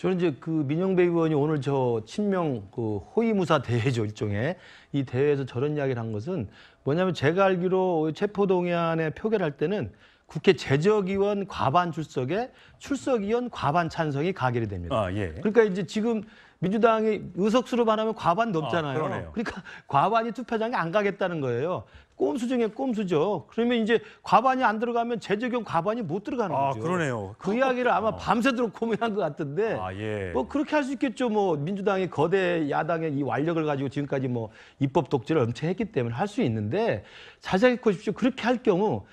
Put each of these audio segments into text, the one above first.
저는 이제 그 민영배 의원이 오늘 저 친명 그 호위무사 대회죠 일종의 이 대회에서 저런 이야기를 한 것은 뭐냐면 제가 알기로 체포동의안에 표결할 때는 국회 제적위원 과반 출석에 출석위원 과반 찬성이 가결이 됩니다. 아, 예. 그러니까 이제 지금 민주당이 의석수로 말하면 과반 아, 넘잖아요. 아, 그러니까 과반이 투표장에 안 가겠다는 거예요. 꼼수 중에 꼼수죠. 그러면 이제 과반이 안 들어가면 재적용 과반이 못 들어가는 아, 거죠. 그러네요. 그 이야기를 아마 어. 밤새도록 고민한 것 같은데 아, 예. 뭐 그렇게 할 수 있겠죠. 뭐 민주당이 거대 야당의 이 완력을 가지고 지금까지 뭐 입법 독재를 엄청 했기 때문에 할 수 있는데 자세히 보십시오. 그렇게 할 경우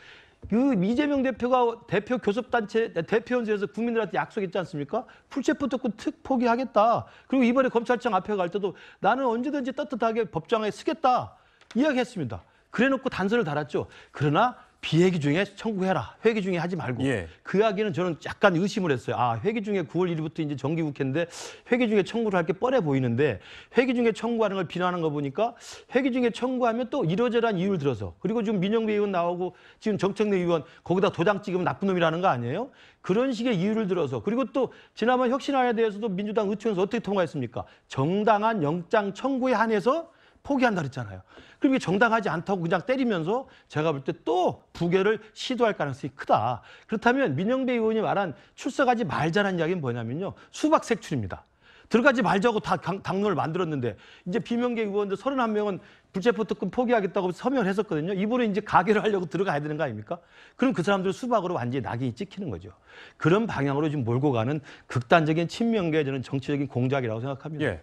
그 이재명 대표가 대표 교섭단체 대표연수에서 국민들한테 약속했지 않습니까? 풀체포특권 특 포기하겠다. 그리고 이번에 검찰청 앞에 갈 때도 나는 언제든지 따뜻하게 법정에 쓰겠다 이야기했습니다. 그래놓고 단서를 달았죠. 그러나 비회기 중에 청구해라. 회기 중에 하지 말고. 예. 그 이야기는 저는 약간 의심을 했어요. 아, 회기 중에 9월 1일부터 이제 정기 국회인데 회기 중에 청구를 할 게 뻔해 보이는데 회기 중에 청구하는 걸 비난하는 거 보니까 회기 중에 청구하면 또 이러저러한 이유를 들어서 그리고 지금 민영배 의원 나오고 지금 정책내 의원 거기다 도장 찍으면 나쁜 놈이라는 거 아니에요? 그런 식의 이유를 들어서 그리고 또 지난번 혁신안에 대해서도 민주당 의총에서 어떻게 통과했습니까? 정당한 영장 청구에 한해서 포기한다 그랬잖아요. 그럼 이게 정당하지 않다고 그냥 때리면서 제가 볼 때 또 부결을 시도할 가능성이 크다. 그렇다면 민영배 의원이 말한 출석하지 말자라는 이야기는 뭐냐면요. 수박색출입니다. 들어가지 말자고 다 당론을 만들었는데 이제 비명계 의원들 31명은 불체포 특권 포기하겠다고 서명을 했었거든요. 이분은 이제 가결를 하려고 들어가야 되는 거 아닙니까? 그럼 그 사람들 수박으로 완전히 낙인이 찍히는 거죠. 그런 방향으로 지금 몰고 가는 극단적인 친명계 저는 정치적인 공작이라고 생각합니다. 예.